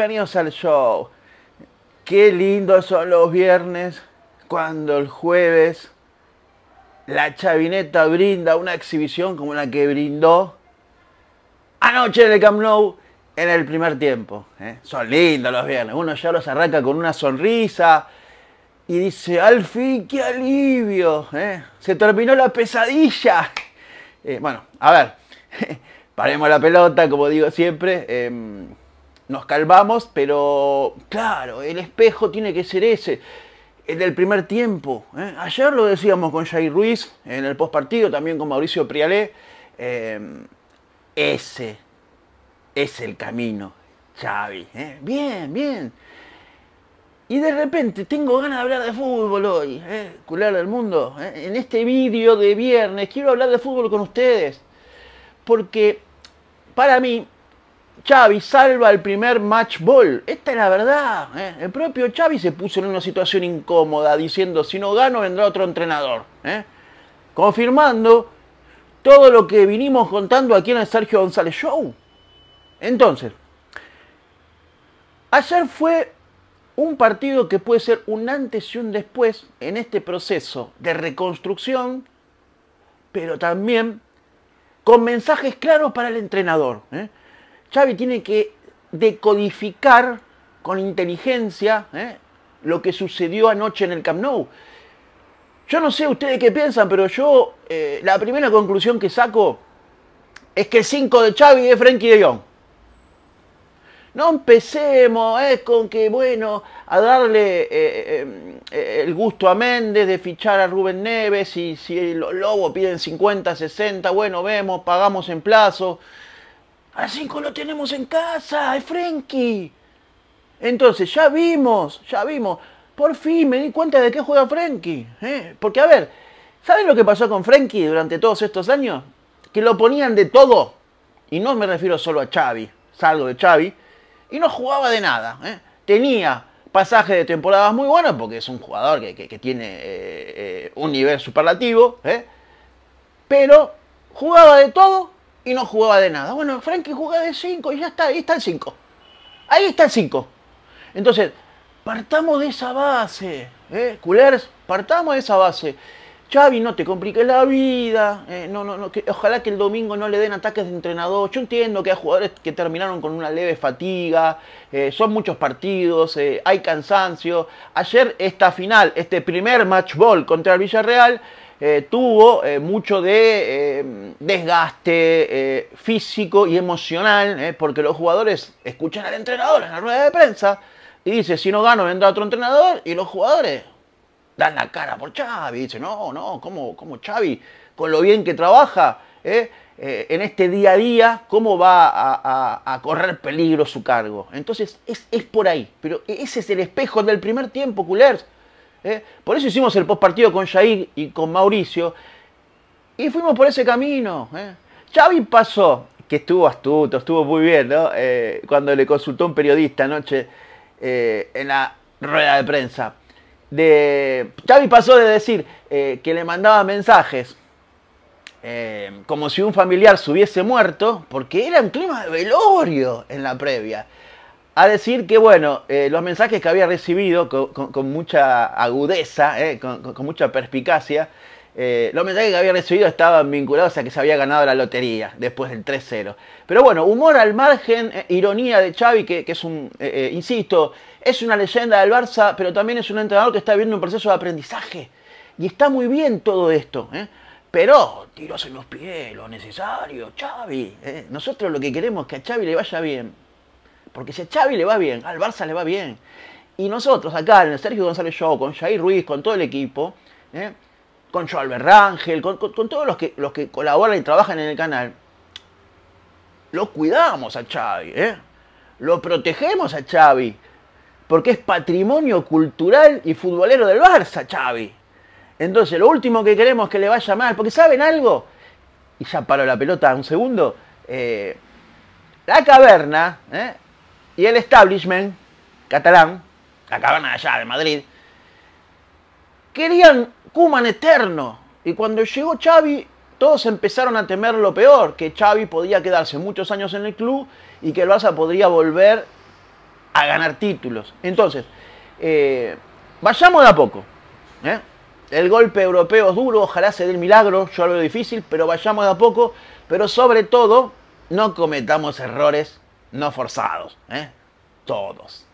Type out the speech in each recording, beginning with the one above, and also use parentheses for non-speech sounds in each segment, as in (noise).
bienvenidos al show. Qué lindos son los viernes cuando el jueves la chavineta brinda una exhibición como la que brindó anoche en el Camp en el primer tiempo. ¿eh? Son lindos los viernes. Uno ya los arranca con una sonrisa y dice, al fin, qué alivio. ¿eh? Se terminó la pesadilla. Eh, bueno, a ver, (laughs) paremos la pelota, como digo siempre. Em, nos calvamos, pero claro, el espejo tiene que ser ese, el del primer tiempo. ¿eh? Ayer lo decíamos con Jair Ruiz en el postpartido, también con Mauricio Prialé. Eh, ese es el camino, Xavi. ¿eh? Bien, bien. Y de repente tengo ganas de hablar de fútbol hoy, ¿eh? cular del mundo. En este vídeo de viernes quiero hablar de fútbol con ustedes. Porque para mí Chávez salva el primer match ball. Esta es la verdad. ¿eh? El propio Xavi se puso en una situación incómoda diciendo, si no gano vendrá otro entrenador. ¿eh? Confirmando todo lo que vinimos contando aquí en el Sergio González Show. Entonces, ayer fue un partido que puede ser un antes y un después en este proceso de reconstrucción, pero también con mensajes claros para el entrenador. ¿eh? Xavi tiene que decodificar con inteligencia ¿eh? lo que sucedió anoche en el Camp Nou. Yo no sé ustedes qué piensan, pero yo eh, la primera conclusión que saco es que el 5 de Xavi es Frenkie de Jong. No empecemos con que, bueno, a darle eh, el gusto a Méndez de fichar a Rubén Neves y si los Lobos piden 50, 60, bueno, vemos, pagamos en plazo. A 5 lo tenemos en casa, es Frenkie. Entonces, ya vimos, ya vimos. Por fin me di cuenta de qué juega Frenkie. ¿eh? Porque, a ver, ¿saben lo que pasó con Frenkie durante todos estos años? Que lo ponían de todo. Y no me refiero solo a Xavi, salgo de Xavi. Y no jugaba de nada. ¿eh? Tenía pasajes de temporadas muy buenos porque es un jugador que, tiene eh, un nivel superlativo. Pero jugaba de todo y no jugaba de nada. Bueno, Frankie juega de 5 y ya está, ahí está el 5. Ahí está el 5. Entonces, partamos de esa base, ¿eh? Culers, partamos de esa base. Xavi, no te compliques la vida. ¿eh? no, no, no, ojalá que el domingo no le den ataques de entrenador. Yo entiendo que hay jugadores que terminaron con una leve fatiga. Eh, son muchos partidos, eh, hay cansancio. Ayer esta final, este primer match ball contra el Villarreal, eh, tuvo eh, mucho de eh, desgaste físico y emocional, porque los jugadores escuchan al entrenador en la rueda de prensa y dice, si no gano vendrá otro entrenador y los jugadores dan la cara por Xavi, dicen, no, no, ¿cómo, cómo Xavi? Con lo bien que trabaja en este día a día, ¿cómo va a, correr peligro su cargo? Entonces es, es, por ahí, pero ese es el espejo del primer tiempo, culers. ¿eh? Por eso hicimos el postpartido con Jair y con Mauricio y fuimos por ese camino. ¿eh? Xavi pasó, que estuvo astuto, estuvo muy bien, ¿no? Eh, cuando le consultó un periodista anoche en la rueda de prensa. Xavi pasó de decir que le mandaba mensajes como si un familiar se hubiese muerto, porque era un clima de velorio en la previa a decir que, bueno, eh, los mensajes que había recibido con, mucha agudeza, eh, con, mucha perspicacia, eh, los mensajes que había recibido estaban vinculados a que se había ganado la lotería después del 3-0. Pero bueno, humor al margen, ironía de Xavi, que, que es un, insisto, es una leyenda del Barça, pero también es un entrenador que está viviendo un proceso de aprendizaje. Y está muy bien todo esto. Pero tiros en los pies, lo necesario, Xavi. Nosotros lo que queremos es que a Xavi le vaya bien. Porque si a Xavi le va bien, al Barça le va bien. Y nosotros acá, en el Sergio González Show, con Jair Ruiz, con todo el equipo, ¿eh? con Joel Berrangel, con, todos los que, colaboran y trabajan en el canal, lo cuidamos a Xavi, ¿eh? lo protegemos a Xavi, porque es patrimonio cultural y futbolero del Barça, Xavi. Entonces, lo último que queremos que le vaya mal, porque ¿saben algo? Y ya paro la pelota un segundo. Eh, la caverna, ¿eh? y el establishment catalán, la cabana allá de Madrid, querían Cuman eterno. Y cuando llegó Xavi, todos empezaron a temer lo peor, que Xavi podía quedarse muchos años en el club y que el Barça podría volver a ganar títulos. Entonces, eh, vayamos de a poco. ¿eh? El golpe europeo es duro, ojalá se dé el milagro, yo lo veo difícil, pero vayamos de a poco. Pero sobre todo, no cometamos errores no forzados, ¿eh? todos.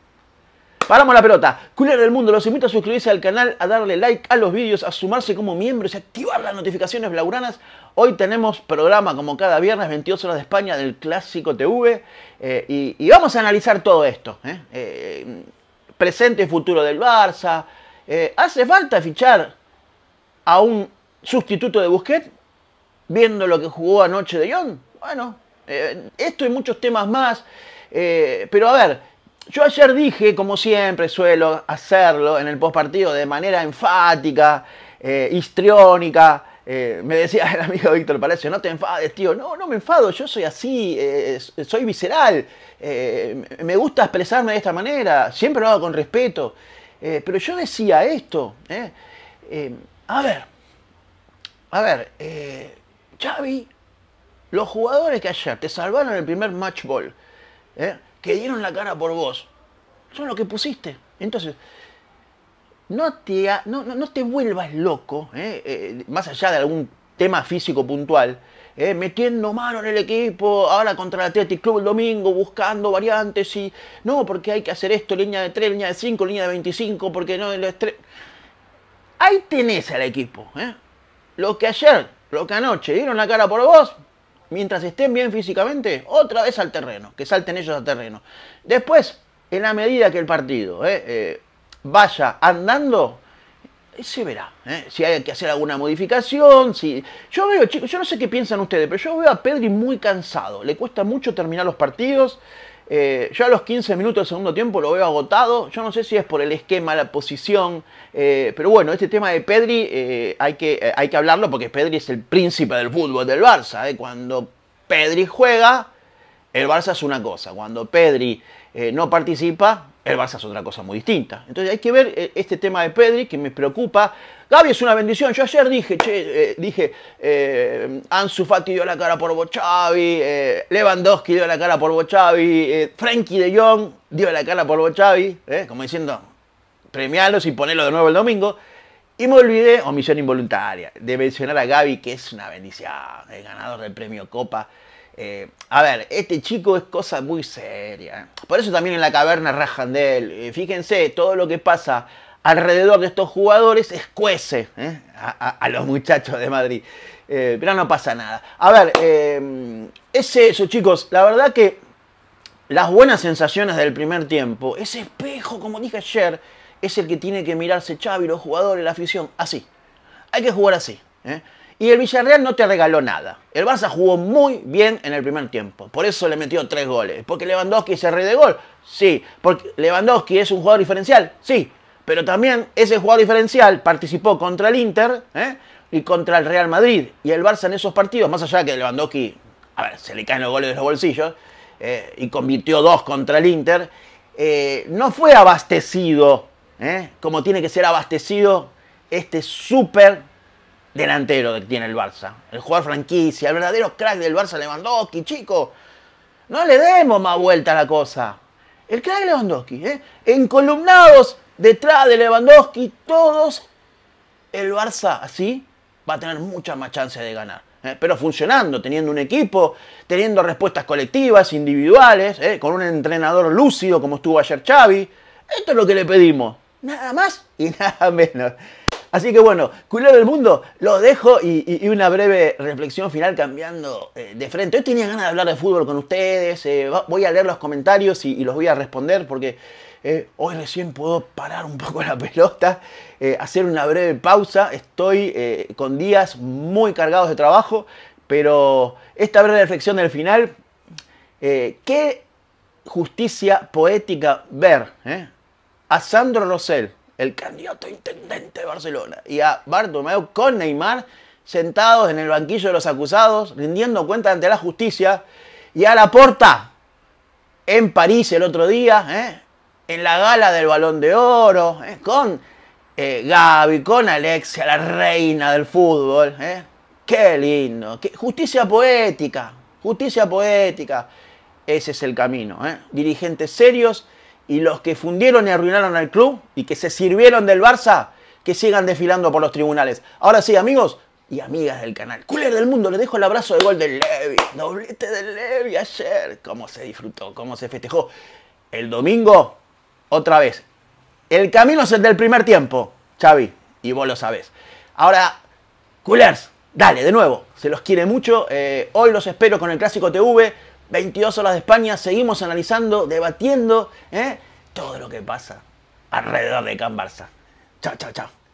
Paramos la pelota. Cooler del mundo, los invito a suscribirse al canal, a darle like a los vídeos, a sumarse como miembros y activar las notificaciones blauranas. Hoy tenemos programa como cada viernes, 22 horas de España, del Clásico TV. Eh, y, vamos a analizar todo esto. ¿eh? Eh, presente y futuro del Barça. ¿Hace falta fichar a un sustituto de Busquets? Viendo lo que jugó anoche de Jong. Bueno, eh, esto y muchos temas más. Eh, pero a ver, yo ayer dije, como siempre suelo hacerlo en el postpartido, de manera enfática, eh, histriónica. me decía el amigo Víctor Palacio, no te enfades, tío. No, no me enfado, yo soy así, soy visceral. me gusta expresarme de esta manera, siempre lo hago con respeto. pero yo decía esto. a ver, a ver, Xavi los jugadores que ayer te salvaron el primer match ball, ¿eh? que dieron la cara por vos, son los que pusiste. Entonces, no te, no, te vuelvas loco, ¿eh? Eh, más allá de algún tema físico puntual, metiendo mano en el equipo, ahora contra el Athletic Club el domingo, buscando variantes y no, porque hay que hacer esto, línea de 3, línea de 5, línea de 25, porque no, el Ahí tenés al equipo, Los que ayer, los que anoche dieron la cara por vos, mientras estén bien físicamente, otra vez al terreno, que salten ellos al terreno. Después, en la medida que el partido eh, eh, vaya andando, se verá. Eh, si hay que hacer alguna modificación. Si... Yo veo, chicos, yo no sé qué piensan ustedes, pero yo veo a Pedri muy cansado. Le cuesta mucho terminar los partidos. Eh, yo a los 15 minutos del segundo tiempo lo veo agotado. Yo no sé si es por el esquema, la posición. Eh, pero bueno, este tema de Pedri eh, hay, que, hay que hablarlo porque Pedri es el príncipe del fútbol del Barça. Cuando Pedri juega, el Barça es una cosa. Cuando Pedri no participa, el Barça es otra cosa muy distinta. Entonces hay que ver eh, este tema de Pedri que me preocupa. Gaby es una bendición. Yo ayer dije, che, eh, dije, eh, Fati dio la cara por Bochavi, Lewandowski dio la cara por Bochavi, Frankie de Jong dio la cara por Bochavi, como diciendo, premiarlos y ponerlo de nuevo el domingo. Y me olvidé, omisión involuntaria, de mencionar a Gaby, que es una bendición, el ganador del premio Copa. Eh, a ver, este chico es cosa muy seria. Por eso también en la caverna rajan de él. Eh, fíjense, todo lo que pasa alrededor de estos jugadores escuece eh, a, los muchachos de Madrid. pero no pasa nada. A ver, es eso, chicos. La verdad que las buenas sensaciones del primer tiempo, ese espejo, como dije ayer, es el que tiene que mirarse Xavi, los jugadores, la afición, así. Hay que jugar así. Y el Villarreal no te regaló nada. El Barça jugó muy bien en el primer tiempo. Por eso le metió tres goles. Porque Lewandowski se el de gol. Sí. Porque Lewandowski es un jugador diferencial. Sí. Pero también ese jugador diferencial participó contra el Inter ¿eh? y contra el Real Madrid. Y el Barça en esos partidos, más allá de que Lewandowski, a ver, se le caen los goles de los bolsillos eh, y convirtió dos contra el Inter, eh, no fue abastecido como tiene que ser abastecido este súper delantero que tiene el Barça. El jugador franquicia, el verdadero crack del Barça Lewandowski, chico. No le demos más vuelta a la cosa. El crack Lewandowski, ¿eh? encolumnados detrás de Lewandowski, todos, el Barça así va a tener muchas más chances de ganar. ¿eh? Pero funcionando, teniendo un equipo, teniendo respuestas colectivas, individuales, ¿eh? con un entrenador lúcido como estuvo ayer Xavi. Esto es lo que le pedimos. Nada más y (laughs) nada menos. Así que bueno, culero del mundo, lo dejo y, una breve reflexión final cambiando eh, de frente. Hoy tenía ganas de hablar de fútbol con ustedes, eh, voy a leer los comentarios y, los voy a responder porque eh, hoy recién puedo parar un poco la (laughs) pelota, hacer una breve pausa. Estoy con días muy cargados de trabajo, pero esta breve reflexión del final, ¿qué justicia poética ver a Sandro Rossell el candidato intendente de Barcelona, y a Bartomeu con Neymar sentados en el banquillo de los acusados, rindiendo cuenta ante la justicia, y a la porta en París el otro día, ¿eh? en la gala del Balón de Oro, ¿eh? con eh, Gaby, con Alexia, la reina del fútbol. ¿eh? Qué lindo, justicia poética, justicia poética. Ese es el camino. Dirigentes serios y los que fundieron y arruinaron al club y que se sirvieron del Barça, que sigan desfilando por los tribunales. Ahora sí, amigos y amigas del canal. Cooler del mundo, les dejo el abrazo de gol del Levi. Doblete del Levi ayer. Cómo se disfrutó, cómo se festejó. El domingo, otra vez. El camino es el del primer tiempo, Xavi. Y vos lo sabés. Ahora, Coolers, dale, de nuevo. Se los quiere mucho. Eh, hoy los espero con el Clásico TV. 22 horas de España, seguimos analizando, debatiendo ¿eh? todo lo que pasa alrededor de Can Barça. Chao, chao, chao.